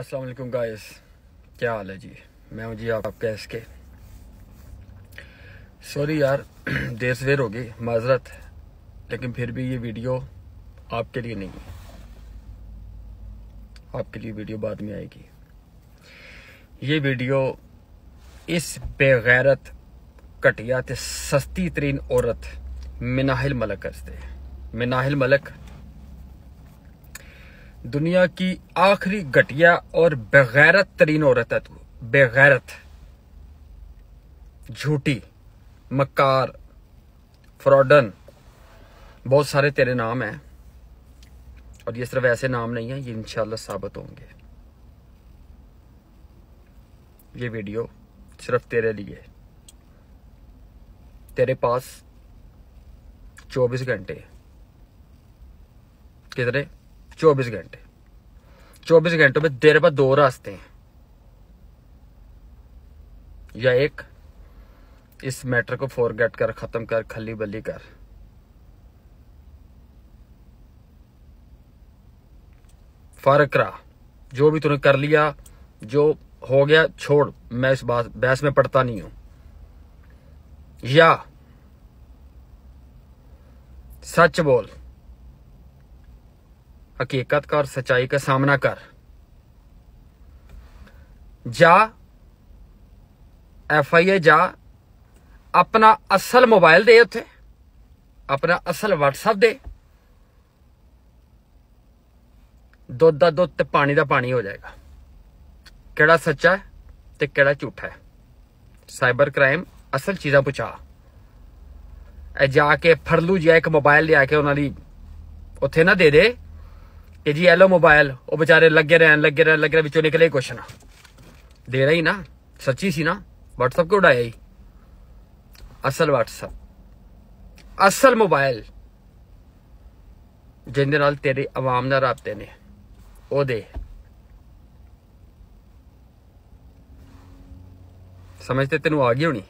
अस्सलाम वालेकुम गाइस क्या हाल है जी मैं हूँ जी आप, आपका एस के सॉरी यार देर सवेर हो गई माजरत लेकिन फिर भी ये वीडियो आपके लिए नहीं है आपके लिए वीडियो बाद में आएगी ये वीडियो इस बेगैरत घटिया सस्ती तरीन औरत मिनाहिल मलक करते मिनाहिल मलक दुनिया की आखिरी घटिया और बेगैरत तरीन औरत है तू तो, बेगैरत झूठी मक्कार फ्रॉडन बहुत सारे तेरे नाम हैं और ये सिर्फ ऐसे नाम नहीं है ये इंशाल्लाह साबित होंगे ये वीडियो सिर्फ तेरे लिए तेरे पास 24 घंटे कितने 24 घंटे चौबीस घंटों में तेरे पास दो रास्ते हैं या एक इस मैटर को फॉरगेट कर खत्म कर खली बली कर फर्क रहा जो भी तूने कर लिया जो हो गया छोड़ मैं इस बात बहस में पड़ता नहीं हूं या सच बोल ਹਕੀਕਤ ਕਾ ਔਰ ਸਚਾਈ ਕਾ ਸਾਹਮਣਾ ਕਰ ਜਾ ਐਫ ਆਈ ਏ ਜਾ ਆਪਣਾ ਅਸਲ ਮੋਬਾਈਲ ਦੇ ਉੱਥੇ ਆਪਣਾ ਅਸਲ WhatsApp ਦੇ ਦੁੱਧ ਦਾ ਦੁੱਧ ਤੇ ਪਾਣੀ ਦਾ ਪਾਣੀ ਹੋ ਜਾਏਗਾ ਕਿਹੜਾ ਸੱਚਾ ਹੈ ਤੇ ਕਿਹੜਾ ਝੂਠਾ ਹੈ ਸਾਈਬਰ ਕ੍ਰਾਈਮ ਅਸਲ ਚੀਜ਼ਾਂ ਪੁੱਛਾ ਐ ਜਾ ਕੇ ਲੂ ਜਿਆ ਇੱਕ ਮੋਬਾਈਲ ਲਿਆ ਕੇ ਉਹਨਾਂ ਦੀ ਉੱਥੇ ਨਾ ਦੇ ਦੇ ये जी एलो मोबाइल वो बेचारे लगे रहन लगे रहन लगे रहे बिचों निकले क्वेश्चन दे रहा ही ना सच्ची सी ना व्हाट्सएप क्यों उड़ाया ही असल व्हाट्सएप असल मोबाइल जिंदे तेरे आवाम ना रबते ने ओ दे समझते तेन आ गई होनी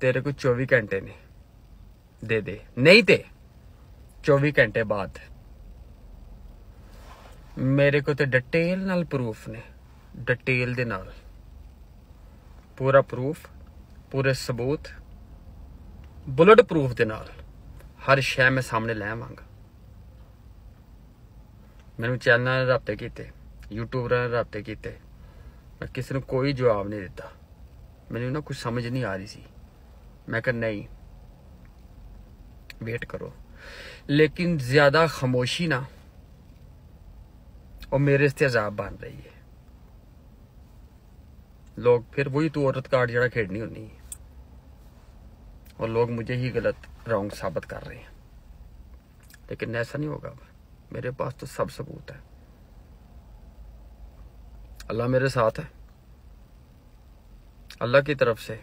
तेरे को चौबी घंटे ने दे दे नहीं ते चौबी घंटे बाद ਮੇਰੇ ਕੋਲ ਤੇ ਡਿਟੇਲ ਨਾਲ ਪ੍ਰੂਫ ਨੇ ਡਿਟੇਲ ਦੇ ਨਾਲ ਪੂਰਾ ਪ੍ਰੂਫ ਪੂਰੇ ਸਬੂਤ ਬੁਲਟ ਪ੍ਰੂਫ ਦੇ ਨਾਲ ਹਰ ਸ਼ੈ ਮੈਂ ਸਾਹਮਣੇ ਲੈ ਆਵਾਂਗਾ ਮੈਨੂੰ ਚੈਨਲ ਨਾਲ ਰਾਬਤੇ ਕੀਤੇ ਯੂਟਿਊਬਰਾਂ ਨਾਲ ਰਾਬਤੇ ਕੀਤੇ ਮੈਂ ਕਿਸੇ ਨੂੰ ਕੋਈ ਜਵਾਬ ਨਹੀਂ ਦਿੱਤਾ ਮੈਨੂੰ ਨਾ ਕੁਝ ਸਮਝ ਨਹੀਂ ਆ ਰਹੀ ਸੀ ਮੈਂ ਕਿਹਾ ਨਹੀਂ वेट करो लेकिन ज़्यादा खामोशी ना और मेरे से अजाब बन रही है लोग फिर वही तू औरत कार्ड जरा खेड़नी होनी है और लोग मुझे ही गलत रॉन्ग साबित कर रहे हैं लेकिन ऐसा नहीं होगा मेरे पास तो सब सबूत है अल्लाह मेरे साथ है अल्लाह की तरफ से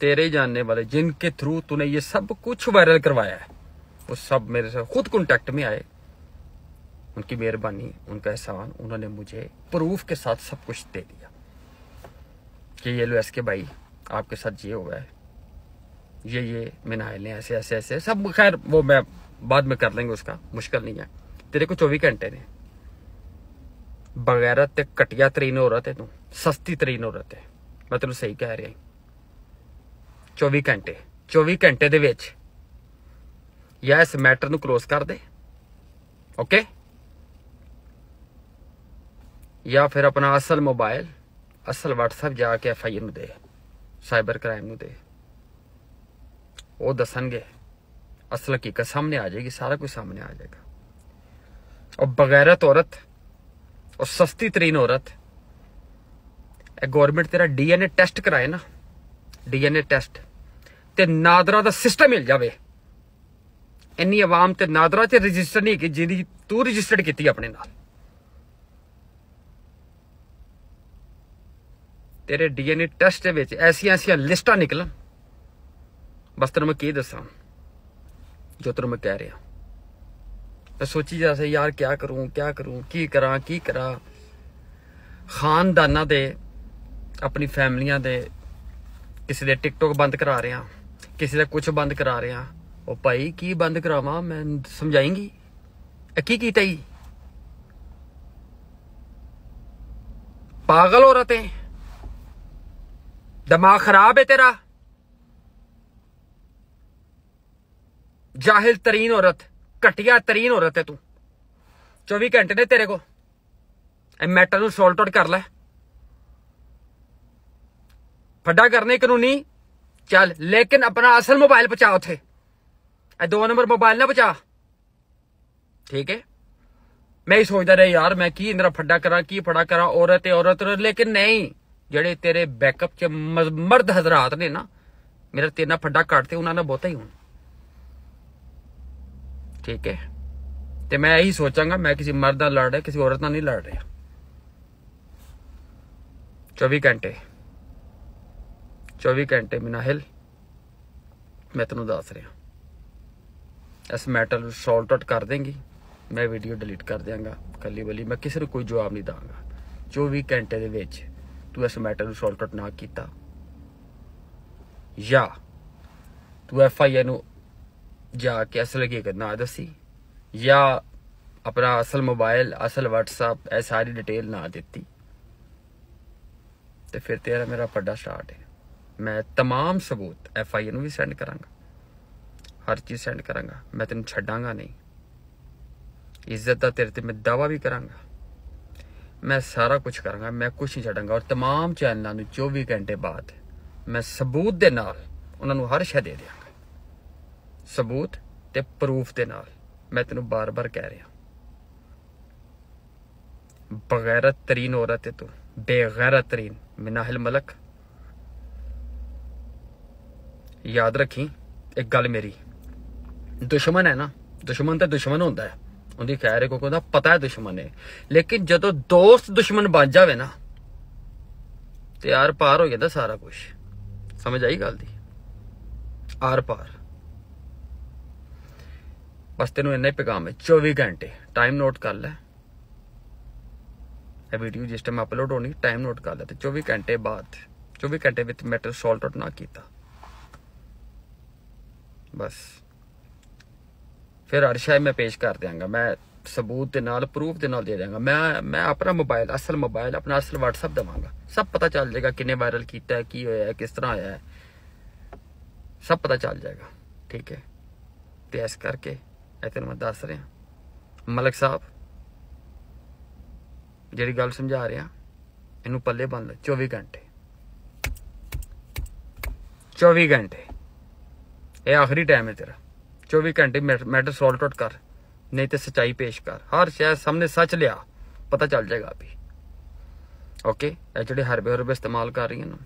तेरे ही जानने वाले जिनके थ्रू तूने ये सब कुछ वायरल करवाया है वो सब मेरे साथ खुद कॉन्टेक्ट में आए उनकी मेहरबानी उनका एहसान उन्होंने मुझे प्रूफ के साथ सब कुछ दे दिया कि ये लो एस के भाई आपके साथ ये हुआ है ये ये मिनाइलें ऐसे ऐसे ऐसे सब खैर वो मैं बाद में कर लेंगे उसका मुश्किल नहीं है तेरे को चौबीस घंटे ने बगैर ते कटिया तरीन औरत है तू सस्ती तरीन औरत है मैं तेन सही कह रहा चौबी घंटे चौबी घंटे दे इस मैटर ਨੂੰ क्लोज कर दे ओके ਜਾਂ ਫਿਰ ਆਪਣਾ ਅਸਲ ਮੋਬਾਈਲ ਅਸਲ WhatsApp ਜਾ ਕੇ ਐਫਆਈਆਰ ਨੂੰ ਦੇ ਸਾਈਬਰ ਕ੍ਰਾਈਮ ਨੂੰ ਦੇ ਉਹ ਦੱਸਣਗੇ ਅਸਲ ਹਕੀਕਤ ਸਾਹਮਣੇ ਆ ਜਾਏਗੀ ਸਾਰਾ ਕੁਝ ਸਾਹਮਣੇ ਆ ਜਾਏਗਾ ਔਰ ਬਗੈਰਤ ਔਰਤ ਔਰ ਸਸਤੀ ਤਰੀਨ ਔਰਤ ਇਹ ਗਵਰਨਮੈਂਟ ਤੇਰਾ ਡੀਐਨਏ ਟੈਸਟ ਕਰਾਏ ਨਾ ਡੀਐਨਏ ਟੈਸਟ ਤੇ ਨਾਦਰਾ ਦਾ ਸਿਸਟਮ ਮਿਲ ਜਾਵੇ ਇੰਨੀ ਆਵਾਮ ਤੇ ਨਾਦਰਾ ਤੇ ਰਜਿਸਟਰ ਨਹੀਂ ਕਿ ਜਿਹਦੀ ਤੂੰ ਰਜਿਸਟਰਡ ਕੀਤੀ ਆਪਣੇ ਨਾਲ ਤੇਰੇ ਡੀਐਨਏ ਟੈਸਟ ਦੇ ਵਿੱਚ ਐਸੀਆਂ ਐਸੀਆਂ ਲਿਸਟਾਂ ਨਿਕਲਣ ਬਸ ਤੈਨੂੰ ਮੈਂ ਕੀ ਦੱਸਾਂ ਜੋ ਤੈਨੂੰ ਮੈਂ ਕਹਿ ਰਿਹਾ ਮੈਂ ਸੋਚੀ ਜਾ ਸਹੀ ਯਾਰ ਕੀ ਕਰੂੰ ਕੀ ਕਰੂੰ ਕੀ ਕਰਾਂ ਕੀ ਕਰਾਂ ਖਾਨਦਾਨਾਂ ਦੇ ਆਪਣੀ ਫੈਮਲੀਆਂ ਦੇ ਕਿਸੇ ਦੇ ਟਿਕਟੋਕ ਬੰਦ ਕਰਾ ਰਿਹਾ ਕਿਸੇ ਦਾ ਕੁਝ ਬੰਦ ਕਰਾ ਰਿਹਾ ਉਹ ਭਾਈ ਕੀ ਬੰਦ ਕਰਾਵਾਂ ਮੈਂ ਸਮਝਾਏਂਗੀ ਕੀ ਕੀਤਾ ਹੀ ਪਾਗਲ ਹੋ ਰਤੇ दिमाग खराब है तेरा जाहिल तरीन औरत घटिया तरीन औरत है तू चौबी घंटे ने तेरे को मैटर ਨੂੰ ਸੋਲਟ ਆਊਟ ਕਰ ਲੈ ਫੱਡਾ ਕਰਨੇ ਕਾਨੂੰਨੀ ਚੱਲ ਲੇਕਿਨ ਆਪਣਾ ਅਸਲ ਮੋਬਾਈਲ ਪਚਾ ਉਥੇ ਇਹ ਦੋ ਨੰਬਰ ਮੋਬਾਈਲ ਨਾ ਪਚਾ ਠੀਕ ਹੈ ਮੈਂ ਹੀ ਸੋਚਦਾ ਰਿਹਾ ਯਾਰ ਮੈਂ ਕੀ ਇੰਦਰਾ ਫੱਡਾ ਕਰਾਂ ਕੀ ਫੜਾ ਕਰਾਂ ਔਰਤ ਹੈ ਔਰਤ ਲੇਕਿਨ ਨਹੀਂ ਜਿਹੜੇ ਤੇਰੇ ਬੈਕਅਪ ਚ ਮਰਦ ਹਜ਼ਰਤ ਨੇ ਨਾ ਮੇਰਾ ਤੇਨਾ ਫੱਡਾ ਕੱਟ ਤੇ ਉਹਨਾਂ ਨਾਲ ਬਹੁਤਾ ਹੀ ਹੁਣ ਠੀਕ ਹੈ ਤੇ ਮੈਂ ਇਹੀ ਸੋਚਾਂਗਾ ਮੈਂ ਕਿਸੇ ਮਰਦ ਨਾਲ ਲੜ ਰਿਹਾ ਕਿਸੇ ਔਰਤ ਨਾਲ ਨਹੀਂ ਲੜ ਰਿਹਾ 24 ਘੰਟੇ 24 ਘੰਟੇ ਬਿਨਾ ਮੈਂ ਤੈਨੂੰ ਦੱਸ ਰਿਹਾ ਇਸ ਮੈਟਰ ਨੂੰ ਸੌਲਟ ਆਊਟ ਕਰ ਦੇਂਗੀ ਮੈਂ ਵੀਡੀਓ ਡਿਲੀਟ ਕਰ ਦਿਆਂਗਾ ਕੱਲੀ ਬਲੀ ਮੈਂ ਕਿਸੇ ਨੂੰ ਕੋਈ ਜਵਾਬ ਨਹੀਂ ਦਾਂਗਾ 24 ਘੰਟੇ ਦੇ ਵਿੱਚ ਤੂੰ ਇਸ ਮੈਟਰ ਨੂੰ ਸੌਲਟ ਆਊਟ ਨਾ ਕੀਤਾ ਜਾਂ ਤੂੰ ਐਫ ਆਈ ਆਰ ਨੂੰ ਜਾ ਕੇ ਅਸਲ ਕੀ ਕਰਨਾ ਦੱਸੀ ਜਾਂ ਆਪਣਾ ਅਸਲ ਮੋਬਾਈਲ ਅਸਲ WhatsApp ਐ ਸਾਰੀ ਡਿਟੇਲ ਨਾ ਦਿੱਤੀ ਤੇ ਫਿਰ ਤੇਰਾ ਮੇਰਾ ਵੱਡਾ ਸਟਾਰਟ ਹੈ ਮੈਂ तमाम ਸਬੂਤ ਐਫ ਆਈ ਆਰ ਨੂੰ ਵੀ ਸੈਂਡ ਕਰਾਂਗਾ ਹਰ ਚੀਜ਼ ਸੈਂਡ ਕਰਾਂਗਾ ਮੈਂ ਤੈਨੂੰ ਛੱਡਾਂਗਾ ਨਹੀਂ ਇੱਜ਼ਤ ਦਾ ਤੇਰੇ ਤੇ ਮੈਂ ਦਾਵਾ ਵੀ ਕਰਾਂਗਾ ਮੈਂ ਸਾਰਾ ਕੁਝ ਕਰਾਂਗਾ ਮੈਂ ਕੁਝ ਨਹੀਂ ਛੱਡਾਂਗਾ ਔਰ तमाम ਚੈਨਲਾਂ ਨੂੰ 24 ਘੰਟੇ ਬਾਅਦ ਮੈਂ ਸਬੂਤ ਦੇ ਨਾਲ ਉਹਨਾਂ ਨੂੰ ਹਰ ਸ਼ੈ ਦੇ ਦਿਆਂਗਾ ਸਬੂਤ ਤੇ ਪ੍ਰੂਫ ਦੇ ਨਾਲ ਮੈਂ ਤੈਨੂੰ ਬਾਰ-ਬਾਰ ਕਹਿ ਰਿਹਾ ਬਗੈਰਤ ਤਰੀਨ ਔਰਤ ਤੇ ਤੂੰ ਬੇਗੈਰਤ ਤਰੀਨ ਮਿਨਾਹਲ ਮਲਕ ਯਾਦ ਰੱਖੀ ਇੱਕ ਗੱਲ ਮੇਰੀ ਦੁਸ਼ਮਣ ਹੈ ਨਾ ਦੁਸ਼ਮਣ ਤਾਂ ਦੁਸ਼ਮਣ ਹੁੰਦਾ ਹੈ ਉਹਦੀ ਖੈਰ ਹੈ ਕਿਉਂਕਿ ਉਹਦਾ ਪਤਾ ਹੈ ਦੁਸ਼ਮਣ ਨੇ ਲੇਕਿਨ ਜਦੋਂ ਦੋਸਤ ਦੁਸ਼ਮਣ ਬਣ ਜਾਵੇ ਨਾ ਤੇ ਆਰ ਪਾਰ ਹੋ ਜਾਂਦਾ ਸਾਰਾ ਕੁਝ ਸਮਝ ਆਈ ਗੱਲ ਦੀ ਆਰ ਪਾਰ ਬਸ ਤੈਨੂੰ ਇੰਨਾ ਹੀ ਪੈਗਾਮ ਹੈ 24 ਘੰਟੇ ਟਾਈਮ ਨੋਟ ਕਰ ਲੈ ਇਹ ਵੀਡੀਓ ਜਿਸ ਟਾਈਮ ਅਪਲੋਡ ਹੋਣੀ ਟਾਈਮ ਨੋਟ ਕਰ ਲੈ ਤੇ 24 ਘੰਟੇ ਬਾਅਦ 24 ਘੰਟੇ ਵਿੱਚ ਮੈਟਰ ਸੋਲਟ ਆਊਟ ਨਾ ਕੀਤਾ ਬਸ ਫਿਰ ਅਰਸ਼ਾ ਮੈਂ ਪੇਸ਼ ਕਰ ਦਿਆਂਗਾ ਮੈਂ ਸਬੂਤ ਦੇ ਨਾਲ ਪ੍ਰੂਫ ਦੇ ਨਾਲ ਦੇ ਦਿਆਂਗਾ ਮੈਂ ਮੈਂ ਆਪਣਾ ਮੋਬਾਈਲ ਅਸਲ ਮੋਬਾਈਲ ਆਪਣਾ ਅਸਲ WhatsApp ਦਵਾਂਗਾ ਸਭ ਪਤਾ ਚੱਲ ਜਾਏਗਾ ਕਿੰਨੇ ਵਾਇਰਲ ਕੀਤਾ ਕੀ ਹੋਇਆ ਕਿਸ ਤਰ੍ਹਾਂ ਹੋਇਆ ਸਭ ਪਤਾ ਚੱਲ ਜਾਏਗਾ ਠੀਕ ਹੈ ਤੇ ਇਸ ਕਰਕੇ ਇਹ ਤੈਨੂੰ ਮੈਂ ਦੱਸ ਰਿਹਾ ਮਲਕ ਸਾਹਿਬ ਜਿਹੜੀ ਗੱਲ ਸਮਝਾ ਰਿਹਾ ਇਹਨੂੰ ਪੱਲੇ ਬੰਨ ਲੈ 24 ਘੰਟੇ 24 ਘੰਟੇ ਇਹ ਆਖਰੀ ਟਾਈਮ ਹੈ ਤੇਰਾ चौबी घंटे मैटर ਸੋਲਟ आउट कर नहीं तो सच्चाई पेश कर हर शायद सामने सच लिया पता चल जाएगा अभी ओके जो हरबे हरबे इस्तेमाल कर रही है ना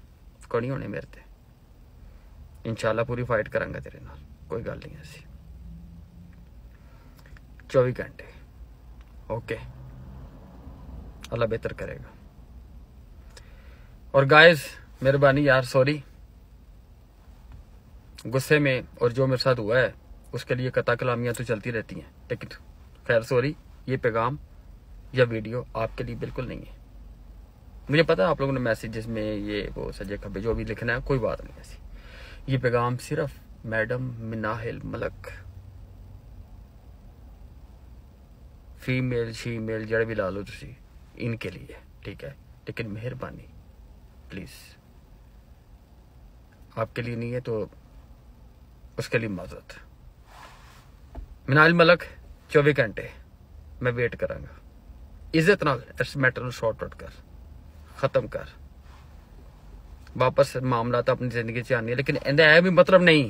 कोई होने मेरे ते इंशाला पूरी फाइट करा तेरे नाल कोई गल नहीं ऐसी चौबी घंटे ओके अल्लाह बेहतर करेगा और गाइस मेहरबानी यार सॉरी गुस्से में और जो मेरे साथ हुआ है उसके लिए कता कलामियाँ तो चलती रहती हैं लेकिन खैर सॉरी ये पैगाम या वीडियो आपके लिए बिल्कुल नहीं है मुझे पता है आप लोगों ने मैसेजेस में ये वो सजे खबे जो भी लिखना है कोई बात नहीं ऐसी ये पैगाम सिर्फ madam Minahil Malak female shemale जड़े भी ला लो तुम इनके लिए ठीक है लेकिन मेहरबानी प्लीज आपके लिए नहीं है तो उसके लिए माजरत ਮਿਨਾਲ मलक चौबी घंटे मैं वेट ਕਰਾਂਗਾ ਇੱਜ਼ਤ ਨਾਲ ਇਸ ਮੈਟਰ ਨੂੰ कर ਆਊਟ ਕਰ ਖਤਮ ਕਰ ਵਾਪਸ ਮਾਮਲਾ ਤਾਂ ਆਪਣੀ ਜ਼ਿੰਦਗੀ ए भी मतलब नहीं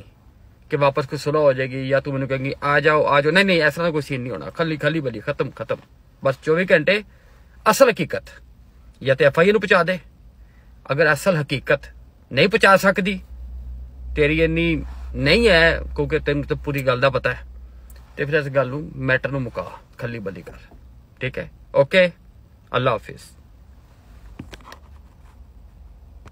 कि वापस कोई सुलह हो जाएगी या तू मैंने कहेंगी आ जाओ आ जाओ नहीं नहीं ऐसा कोई सीन नहीं होना खली खली बली खत्म खत्म बस चौबी घंटे असल हकीकत या तो एफ आई पहुंचा दे अगर असल हकीकत नहीं पहुंचा सकती तेरी इन्नी नहीं है क्योंकि तेन तो पूरी गल का पता है ਤੇ ਫਿਰ ਇਸ ਗੱਲ ਨੂੰ ਮੈਟਰ ਨੂੰ ਮੁਕਾ ਖੱਲੀ ਬਲੀ ਕਰ ਠੀਕ ਹੈ ਓਕੇ ਅੱਲਾ ਹਾਫਿਜ਼